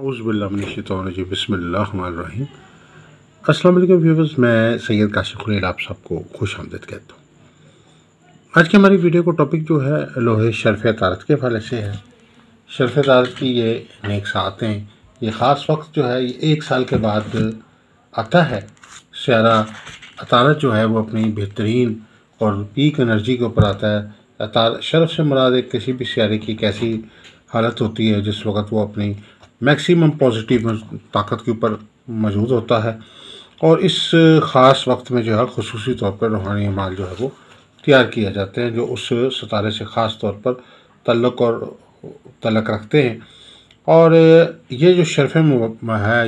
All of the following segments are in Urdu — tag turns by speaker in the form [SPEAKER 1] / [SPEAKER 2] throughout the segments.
[SPEAKER 1] اعوذ باللہ من الشیطان الرجیم بسم اللہ الرحمن الرحیم السلام علیکم ویورز میں سید کاشف خلیل آپ سب کو خوش آمدید کہتا ہوں آج کے ہماری ویڈیو کو ٹاپک جو ہے لوہے شرف اطارت کے حوالے سے ہے شرف اطارت کی یہ نیک ساعتیں یہ خاص وقت جو ہے یہ ایک سال کے بعد آتا ہے سیارہ عطارت جو ہے وہ اپنی بہترین اور پیک انرجی کے اوپر آتا ہے شرف سے مراد ایک کسی بھی سیارے کی ایک ایسی حالت ہوتی ہے جس وقت وہ اپنی میکسیمم پازیٹیو طاقت کے اوپر موجود ہوتا ہے اور اس خاص وقت میں جو ہے خصوصی طور پر روحانی عمال جو ہے وہ تیار کیا جاتے ہیں جو اس ستارے سے خاص طور پر تلق اور تلق رکھتے ہیں اور یہ جو شرف ہے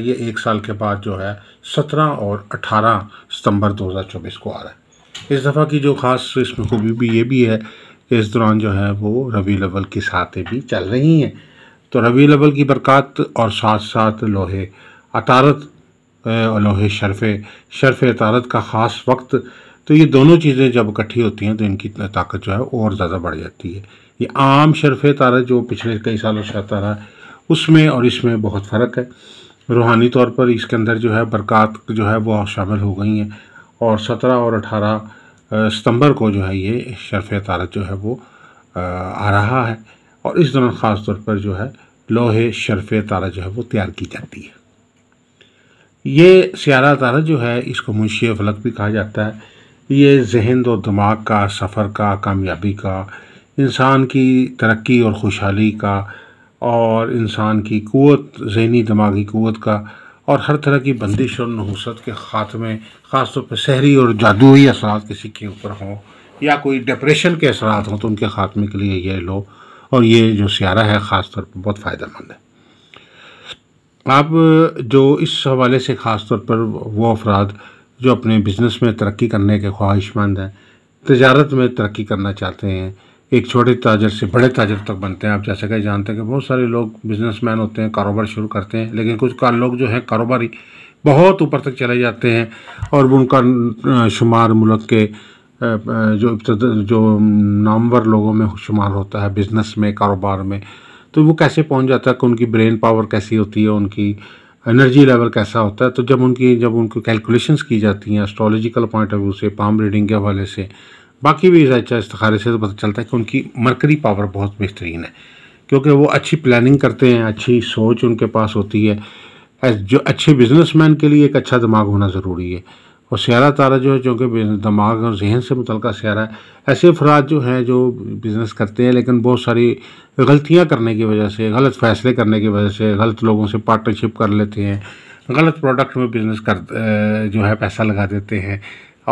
[SPEAKER 1] یہ ایک سال کے بعد جو ہے سترہ اور اٹھارہ ستمبر دو ہزار چوبیس کو آ رہا ہے اس دفعہ کی جو خاص اس میں خوبی بھی یہ بھی ہے کہ اس دوران جو ہے وہ روی الاول کی ساتھیں بھی چل رہی ہیں تو روی لبل کی برکات اور ساتھ ساتھ لوہے عطارت لوہے شرف شرف عطارت کا خاص وقت تو یہ دونوں چیزیں جب اکٹھی ہوتی ہیں تو ان کی طاقت جو ہے اور زیادہ بڑھ جاتی ہے یہ عام شرف اطارت جو پچھلے کئی سالوں سے آتا رہا ہے اس میں اور اس میں بہت فرق ہے روحانی طور پر اس کے اندر جو ہے برکات جو ہے وہ شامل ہو گئی ہیں اور سترہ اور اٹھارہ ستمبر کو جو ہے یہ شرف عطارت جو ہے وہ آ رہا ہے اور اس دوران خاص طور پر جو ہے لوہے شرف تارہ جو ہے وہ تیار کی جاتی ہے یہ سیارہ تارہ جو ہے اس کو منشی فلک بھی کہا جاتا ہے یہ ذہن و دماغ کا سفر کا کامیابی کا انسان کی ترقی اور خوشحالی کا اور انسان کی قوت ذہنی دماغی قوت کا اور ہر طرح کی بندش اور نحوست کے خاتمے خاص طور پہ سحری اور جادوئی اثرات کسی کے اوپر ہوں یا کوئی ڈپریشن کے اثرات ہوں تو ان کے خاتمے کے لیے یہ لو اور یہ جو سیارہ ہے خاص طور پر بہت فائدہ مند ہے آپ جو اس حوالے سے خاص طور پر وہ افراد جو اپنے بزنس میں ترقی کرنے کے خواہش مند ہیں تجارت میں ترقی کرنا چاہتے ہیں ایک چھوٹے تاجر سے بڑے تاجر تک بنتے ہیں آپ جیسا کہ جانتے ہیں کہ بہت سارے لوگ بزنس مین ہوتے ہیں کاروبار شروع کرتے ہیں لیکن کچھ لوگ جو ہیں کاروباری بہت اوپر تک چلے جاتے ہیں اور ان کا شمار ملک کے جو ابتدا جو نامور لوگوں میں شمار ہوتا ہے بزنس میں کاروبار میں تو وہ کیسے پہنچ جاتا ہے کہ ان کی برین پاور کیسی ہوتی ہے ان کی انرجی لیول کیسا ہوتا ہے تو جب ان کی جب ان کی کیلکولیشنس کی جاتی ہیں اسٹرالوجیکل پوائنٹ آف ویو سے پام ریڈنگ کے حوالے سے باقی بھی اچھا استخارے سے پتہ چلتا ہے کہ ان کی مرکری پاور بہت بہترین ہے کیونکہ وہ اچھی پلاننگ کرتے ہیں اچھی سوچ ان کے پاس ہوتی ہے جو اچھے بزنس مین کے لیے ایک اچھا دماغ ہونا ضروری ہے اور سیارہ تارہ جو ہے چونکہ دماغ اور ذہن سے متعلقہ سیارہ ہے ایسے افراد جو ہیں جو بزنس کرتے ہیں لیکن بہت ساری غلطیاں کرنے کی وجہ سے غلط فیصلے کرنے کی وجہ سے غلط لوگوں سے پارٹنرشپ کر لیتے ہیں غلط پروڈکٹ میں بزنس کر جو ہے پیسہ لگا دیتے ہیں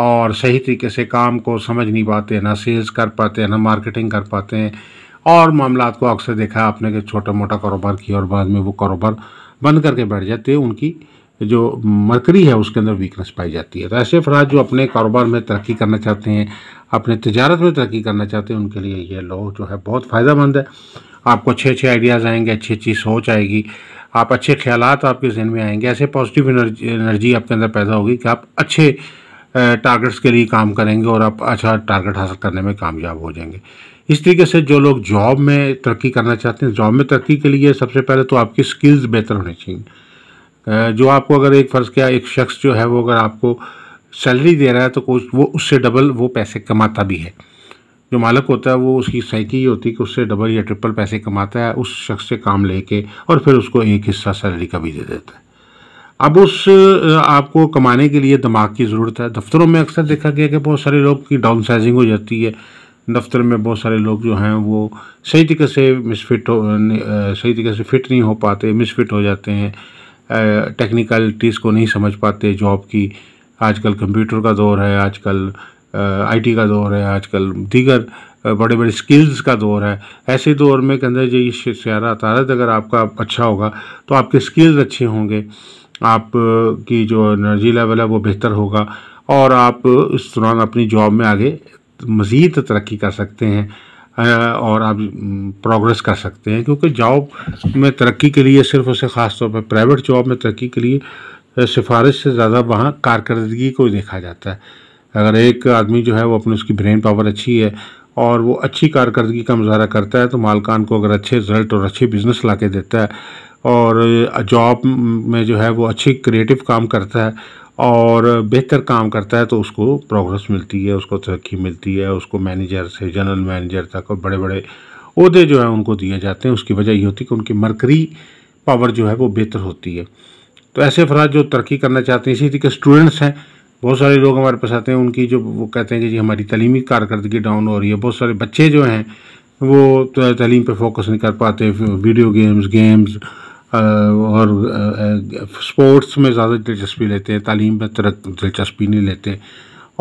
[SPEAKER 1] اور صحیح طریقے سے کام کو سمجھ نہیں پاتے نہ سیلز کر پاتے ہیں نہ مارکیٹنگ کر پاتے ہیں اور معاملات کو اکثر دیکھا آپ نے کہ چھوٹا موٹا کاروبار کیا اور بعد میں وہ کاروبار بند کر کے بیٹھ جاتے ہیں ان کی جو مرکری ہے اس کے اندر ویکنس پائی جاتی ہے تو ایسے افراد جو اپنے کاروبار میں ترقی کرنا چاہتے ہیں اپنے تجارت میں ترقی کرنا چاہتے ہیں ان کے لیے یہ لو جو ہے بہت فائدہ مند ہے آپ کو اچھے اچھے آئیڈیاز آئیں گے اچھی اچھی سوچ آئے گی آپ اچھے خیالات آپ کے ذہن میں آئیں گے ایسے پازیٹیو انرجی آپ کے اندر پیدا ہوگی کہ آپ اچھے ٹارگٹس کے لیے کام کریں گے اور آپ اچھا ٹارگٹ حاصل کرنے میں کامیاب ہو جائیں گے اس طریقے سے جو لوگ جاب میں ترقی کرنا چاہتے ہیں جاب میں ترقی کے لیے سب سے پہلے تو آپ کی اسکلز بہتر ہونی چاہیے جو آپ کو اگر ایک فرض کیا ایک شخص جو ہے وہ اگر آپ کو سیلری دے رہا ہے تو وہ اس سے ڈبل وہ پیسے کماتا بھی ہے جو مالک ہوتا ہے وہ اس کی سائیکی ہی ہوتی ہے کہ اس سے ڈبل یا ٹرپل پیسے کماتا ہے اس شخص سے کام لے کے اور پھر اس کو ایک حصہ سیلری کا بھی دے دیتا ہے اب اس آپ کو کمانے کے لیے دماغ کی ضرورت ہے دفتروں میں اکثر دیکھا گیا کہ بہت سارے لوگ کی ڈاؤن سائزنگ ہو جاتی ہے دفتر میں بہت سارے لوگ جو ہیں وہ صحیح طریقے سے مس فٹ صحیح طریقے سے فٹ نہیں ہو پاتے مس فٹ ہو جاتے ہیں ٹیکنیکلٹیز کو نہیں سمجھ پاتے جاب کی آج کل کمپیوٹر کا دور ہے آج کل آئی ٹی کا دور ہے آج کل دیگر بڑے بڑے سکلز کا دور ہے ایسے دور میں کہتے ہیں جی سیارہ تعارت اگر آپ کا اچھا ہوگا تو آپ کے سکلز اچھے ہوں گے آپ کی جو انرجی لیول ہے وہ بہتر ہوگا اور آپ اس دوران اپنی جاب میں آگے مزید ترقی کر سکتے ہیں اور آپ پروگریس کر سکتے ہیں کیونکہ جاب میں ترقی کے لیے صرف اسے خاص طور پر پرائیویٹ جاب میں ترقی کے لیے سفارش سے زیادہ وہاں کارکردگی کو دیکھا جاتا ہے اگر ایک آدمی جو ہے وہ اپنے اس کی برین پاور اچھی ہے اور وہ اچھی کارکردگی کا مظاہرہ کرتا ہے تو مالکان کو اگر اچھے رزلٹ اور اچھے بزنس لا کے دیتا ہے اور جاب میں جو ہے وہ اچھی کریٹو کام کرتا ہے اور بہتر کام کرتا ہے تو اس کو پروگرس ملتی ہے اس کو ترقی ملتی ہے اس کو مینیجر سے جنرل مینیجر تک اور بڑے بڑے عہدے جو ہیں ان کو دیے جاتے ہیں اس کی وجہ یہ ہوتی ہے کہ ان کی مرکری پاور جو ہے وہ بہتر ہوتی ہے تو ایسے افراد جو ترقی کرنا چاہتے ہیں اسی طریقے اسٹوڈنٹس ہیں بہت سارے لوگ ہمارے پاس آتے ہیں ان کی جو وہ کہتے ہیں کہ جی ہماری تعلیمی کارکردگی ڈاؤن ہو رہی ہے بہت سارے بچے جو ہیں وہ تعلیم پہ فوکس نہیں کر پاتے ویڈیو گیمز گیمز اور اسپورٹس میں زیادہ دلچسپی لیتے ہیں تعلیم میں دلچسپی نہیں لیتے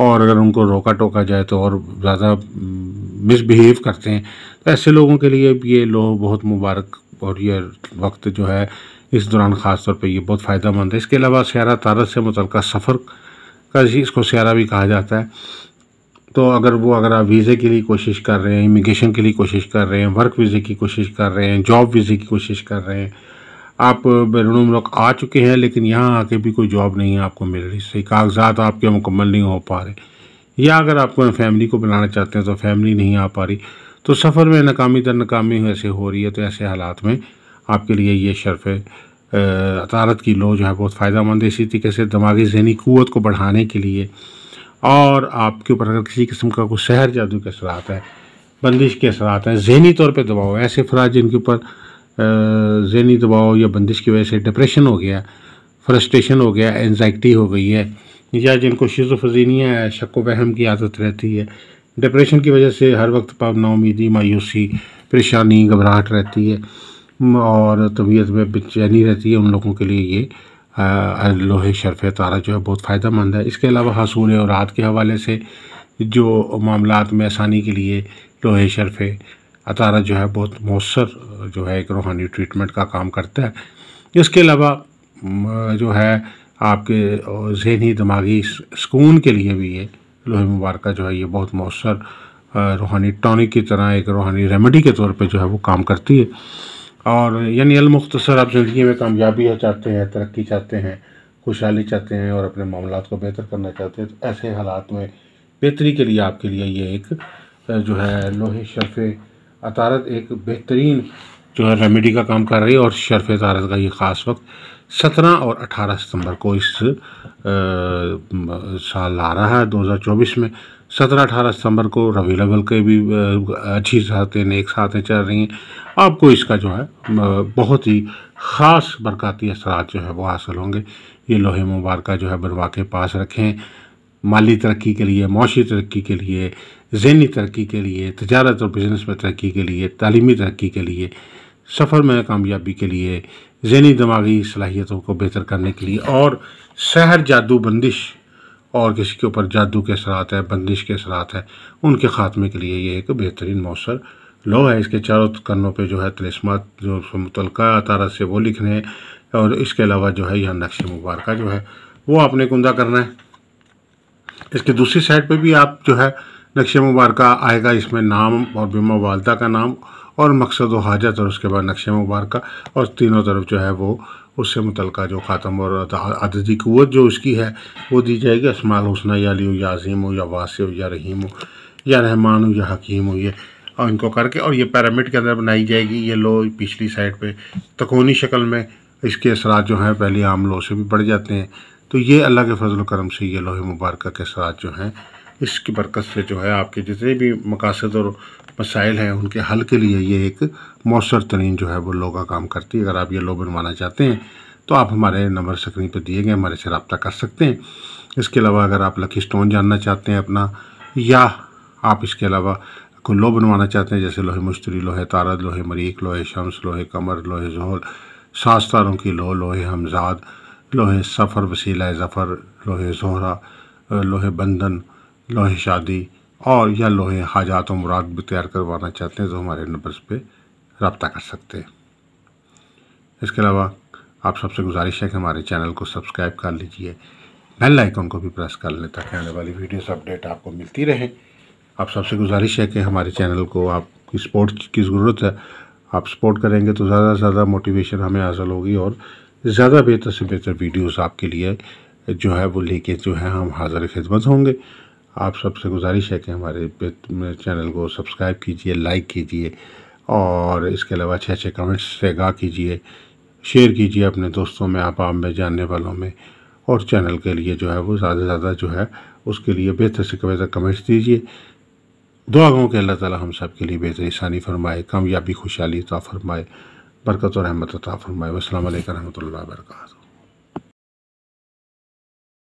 [SPEAKER 1] اور اگر ان کو روکا ٹوکا جائے تو اور زیادہ مس بہیو کرتے ہیں ایسے لوگوں کے لیے یہ لوگ بہت مبارک اور یہ وقت جو ہے اس دوران خاص طور پہ یہ بہت فائدہ مند ہے اس کے علاوہ سیارہ تارت سے متعلقہ سفر کا جی، اس کو سیارہ بھی کہا جاتا ہے تو اگر وہ اگر آپ ویزے کے لیے کوشش کر رہے ہیں امیگریشن کے لیے کوشش کر رہے ہیں ورک ویزے کی کوشش کر رہے ہیں جاب ویزے کی کوشش کر رہے ہیں آپ بیرون ملک آ چکے ہیں لیکن یہاں آ کے بھی کوئی جاب نہیں آپ کو مل رہی صحیح کاغذات آپ کے مکمل نہیں ہو پا رہے یا اگر آپ کو فیملی کو بنانا چاہتے ہیں تو فیملی نہیں آ پا رہی تو سفر میں ناکامی در ناکامی ایسے ہو رہی ہے تو ایسے حالات میں آپ کے لیے یہ شرف ہے کی لو جو ہے بہت فائدہ مند ہے اسی طریقے سے دماغی ذہنی قوت کو بڑھانے کے لیے اور آپ کے اوپر اگر کسی قسم کا کوئی سحر جادو کے اثرات ہے بندش کے اثرات ہیں ذہنی طور پہ دباؤ ایسے افراد جن کے اوپر ذہنی دباؤ یا بندش کی وجہ سے ڈپریشن ہو گیا فرسٹریشن ہو گیا انزائٹی ہو گئی ہے یا جن کو شیز و ہے شک و وہم کی عادت رہتی ہے ڈپریشن کی وجہ سے ہر وقت پابنا امیدی مایوسی پریشانی گھبراہٹ رہتی ہے اور طبیعت میں بے چینی رہتی ہے ان لوگوں کے لیے یہ لوہے شرف تارہ جو ہے بہت فائدہ مند ہے اس کے علاوہ حصول اور رات کے حوالے سے جو معاملات میں آسانی کے لیے لوہے شرف عطارہ جو ہے بہت مؤثر جو ہے ایک روحانی ٹریٹمنٹ کا کام کرتا ہے اس کے علاوہ جو ہے آپ کے ذہنی دماغی سکون کے لیے بھی یہ لوہے مبارکہ جو ہے یہ بہت مؤثر روحانی ٹونک کی طرح ایک روحانی ریمیڈی کے طور پہ جو ہے وہ کام کرتی ہے اور یعنی المختصر آپ زندگی میں کامیابی چاہتے ہیں ترقی چاہتے ہیں خوشحالی چاہتے ہیں اور اپنے معاملات کو بہتر کرنا چاہتے ہیں ایسے حالات میں بہتری کے لیے آپ کے لیے یہ ایک جو ہے لوہے شرف عطارت ایک بہترین جو ہے ریمیڈی کا کام کر رہی ہے اور شرف عطارت کا یہ خاص وقت سترہ اور اٹھارہ ستمبر کو اس سال آ رہا ہے دو ہزار چوبیس میں سترہ اٹھارہ ستمبر کو روی لیول کے بھی اچھی ساتھیں نیک ساتھیں چل رہی ہیں آپ کو اس کا جو ہے بہت ہی خاص برکاتی اثرات جو ہے وہ حاصل ہوں گے یہ لوہے مبارکہ جو ہے بروا کے پاس رکھیں مالی ترقی کے لیے معاشی ترقی کے لیے ذہنی ترقی کے لیے تجارت اور بزنس میں ترقی کے لیے تعلیمی ترقی کے لیے سفر میں کامیابی کے لیے ذہنی دماغی صلاحیتوں کو بہتر کرنے کے لیے اور سحر جادو بندش اور کسی کے اوپر جادو کے اثرات ہیں بندش کے اثرات ہیں ان کے خاتمے کے لیے یہ ایک بہترین مؤثر لو ہے اس کے چاروں کنوں پہ جو ہے تلسمات جو متعلقہ تارہ سے وہ لکھنے اور اس کے علاوہ جو ہے یہاں نقش مبارکہ جو ہے وہ آپ نے کندہ کرنا ہے اس کے دوسری سائٹ پہ بھی آپ جو ہے نقشہ مبارکہ آئے گا اس میں نام اور بیمہ والدہ کا نام اور مقصد و حاجت اور اس کے بعد نقشہ مبارکہ اور تینوں طرف جو ہے وہ اس سے متعلقہ جو خاتم اور عددی قوت جو اس کی ہے وہ دی جائے گی حسنہ یا علی یا عظیم ہو یا واسع ہو یا رحیم ہو یا رحمان ہو یا حکیم ہو یہ اور ان کو کر کے اور یہ پیرامڈ کے اندر بنائی جائے گی یہ لو پچھلی سائڈ پہ تکونی شکل میں اس کے اثرات جو ہیں پہلی عام لو سے بھی بڑھ جاتے ہیں تو یہ اللہ کے فضل و کرم سے یہ لوہے مبارکہ کے ساتھ جو ہیں اس کی برکت سے جو ہے آپ کے جتنے بھی مقاصد اور مسائل ہیں ان کے حل کے لیے یہ ایک مؤثر ترین جو ہے وہ لوگا کام کرتی ہے اگر آپ یہ لو بنوانا چاہتے ہیں تو آپ ہمارے نمبر سکرین پہ دیے گئے ہمارے سے رابطہ کر سکتے ہیں اس کے علاوہ اگر آپ لکی سٹون جاننا چاہتے ہیں اپنا یا آپ اس کے علاوہ کوئی لو بنوانا چاہتے ہیں جیسے لوہے مشتری لوہے تارد لوہے مریخ لوہے شمس لوہے کمر لوہے زہل ساستاروں کی لوہ لوہے ہمزاد لوہے سفر وسیلہ ظفر لوہے زہرہ لوہے بندن لوہے شادی اور یا لوہے حاجات و مراد بھی تیار کروانا چاہتے ہیں تو ہمارے نمبرز پہ رابطہ کر سکتے ہیں اس کے علاوہ آپ سب سے گزارش ہے کہ ہمارے چینل کو سبسکرائب کر لیجئے بیل آئیکن کو بھی پریس کر لیں تاکہ آنے والی ویڈیوز اپڈیٹ آپ کو ملتی رہے آپ سب سے گزارش ہے کہ ہمارے چینل کو آپ کی سپورٹ کی ضرورت ہے آپ سپورٹ کریں گے تو زیادہ سے زیادہ موٹیویشن ہمیں حاصل ہوگی اور زیادہ بہتر سے بہتر ویڈیوز آپ کے لیے جو ہے وہ لے کے جو ہے ہم حاضر خدمت ہوں گے آپ سب سے گزارش ہے کہ ہمارے چینل کو سبسکرائب کیجئے لائک کیجئے اور اس کے علاوہ اچھے اچھے کمنٹس سے گاہ کیجئے شیئر کیجئے اپنے دوستوں میں آپ آپ میں جاننے والوں میں اور چینل کے لیے جو ہے وہ زیادہ سے زیادہ جو ہے اس کے لیے بہتر سے بہتر کمنٹس دیجیے دعا گوں کہ اللہ تعالی ہم سب کے لیے بہتر ثانی فرمائے کامیابی خوشحالی طا فرمائے برکت و رحمت عطا فرمائے السلام علیکم رحمۃ اللہ وبرکاتہ